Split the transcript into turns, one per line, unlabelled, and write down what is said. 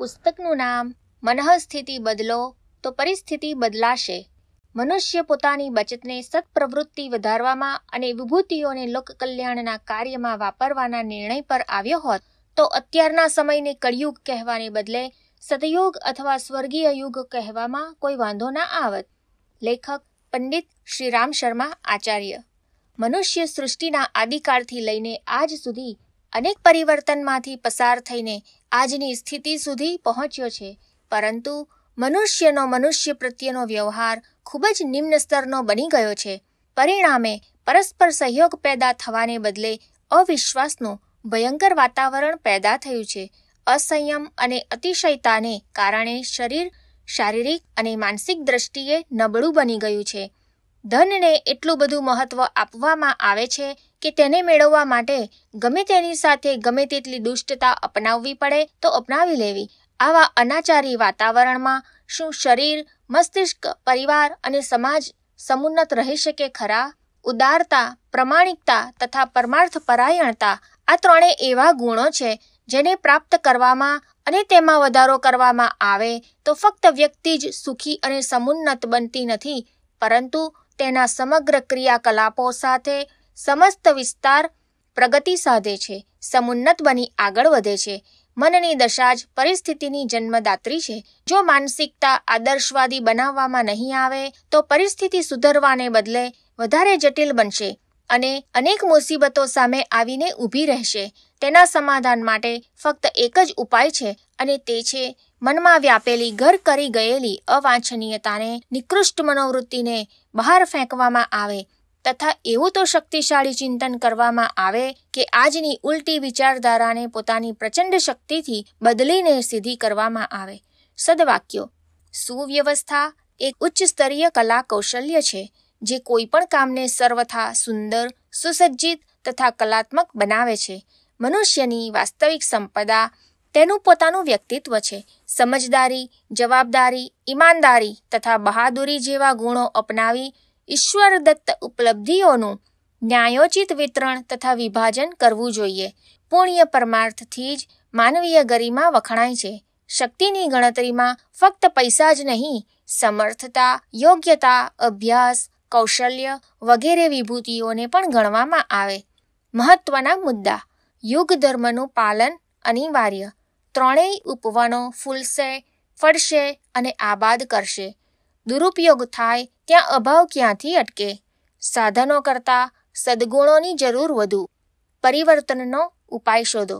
પુસ્તકનું નામ મનઃસ્થિતિ બદલો તો પરિસ્થિતિ બદલાશે મનુષ્ય પોતાની બચતને સત્પ્રવૃત્તિ વધારવામાં અને વિભૂતિઓને લોકકલ્યાણના કાર્યમાં વાપરવાના નિર્ણય પર આવ્યો હોત તો અત્યારના સમયને કળિયુગ કહેવાને બદલે સતયુગ અથવા સ્વર્ગીય યુગ કહેવામાં કોઈ વાંધો ના આવત લેખક પંડિત શ્રી રામ શર્મા આચાર્ય મનુષ્ય સૃષ્ટિના આદિકાળથી લઈને આજ સુધી અનેક પરિવર્તનમાંથી પસાર થઈને આજની સ્થિતિ સુધી પહોંચ્યો છે પરંતુ મનુષ્યનો મનુષ્ય પ્રત્યેનો વ્યવહાર ખૂબ જ નિમ્ન સ્તરનો બની ગયો છે પરિણામે પરસ્પર સહયોગ પેદા થવાને બદલે અવિશ્વાસનું ભયંકર વાતાવરણ પેદા થયું છે અસંયમ અને અતિશયતાને કારણે શરીર શારીરિક અને માનસિક દ્રષ્ટિએ નબળું બની ગયું છે ધનને એટલું બધું મહત્વ આપવામાં આવે છે કે તેને મેળવવા માટે ગમે તેની સાથે ગમે તેટલી દુષ્ટતા અપનાવવી પડે તો અપનાવી લેવી આવા અનાચારી વાતાવરણમાં શું શરીર મસ્તિષ્ક પરિવાર અને સમાજ સમુન્નત રહી શકે ખરા ઉદારતા પ્રમાણિકતા તથા પરમાર્થ પરાયણતા આ ત્રણે એવા ગુણો છે જેને પ્રાપ્ત કરવામાં અને તેમાં વધારો કરવામાં આવે તો ફક્ત વ્યક્તિ જ સુખી અને સમુન્નત બનતી નથી પરંતુ તેના સમગ્ર ક્રિયાકલાપો સાથે સમસ્ત વિસ્તાર પ્રગતિ સાધે છે સમુન્નત બની આગળ વધે છે મનની દશા જ પરિસ્થિતિની જન્મદાત્રી છે જો માનસિકતા આદર્શવાદી બનાવવામાં નહીં આવે તો પરિસ્થિતિ સુધરવાને બદલે વધારે જટિલ બનશે અને અનેક મુસીબતો સામે આવીને ઊભી રહેશે તેના સમાધાન માટે ફક્ત એક જ ઉપાય છે અને તે છે મનમાં વ્યાપેલી ઘર કરી ગયેલી અવાંછનીયતાને નિકૃષ્ટ મનોવૃત્તિને બહાર ફેંકવામાં આવે તથા એવું તો શક્તિશાળી ચિંતન કરવામાં આવે કે આજની ઉલટી વિચારધારાને પોતાની પ્રચંડ શક્તિથી બદલીને સીધી કરવામાં આવે સદવાક્યો સુવ્યવસ્થા એક ઉચ્ચ સ્તરીય કલા કૌશલ્ય છે જે કોઈપણ કામને સર્વથા સુંદર સુસજ્જિત તથા કલાત્મક બનાવે છે મનુષ્યની વાસ્તવિક સંપદા તેનું પોતાનું વ્યક્તિત્વ છે સમજદારી જવાબદારી ઈમાનદારી તથા બહાદુરી જેવા ગુણો અપનાવી ઈશ્વરદત્ત ઉપલબ્ધિઓનું ન્યાયોચિત વિતરણ તથા વિભાજન કરવું જોઈએ પુણ્ય પરમાર્થથી જ માનવીય ગરિમા વખણાય છે શક્તિની ગણતરીમાં ફક્ત પૈસા જ નહીં સમર્થતા યોગ્યતા અભ્યાસ કૌશલ્ય વગેરે વિભૂતિઓને પણ ગણવામાં આવે મહત્વના મુદ્દા યુગ ધર્મનું પાલન અનિવાર્ય ત્રણેય ઉપવનો ફૂલશે ફળશે અને આબાદ કરશે દુરુપયોગ થાય ત્યાં અભાવ ક્યાંથી અટકે સાધનો કરતાં સદગુણોની જરૂર વધુ પરિવર્તનનો ઉપાય શોધો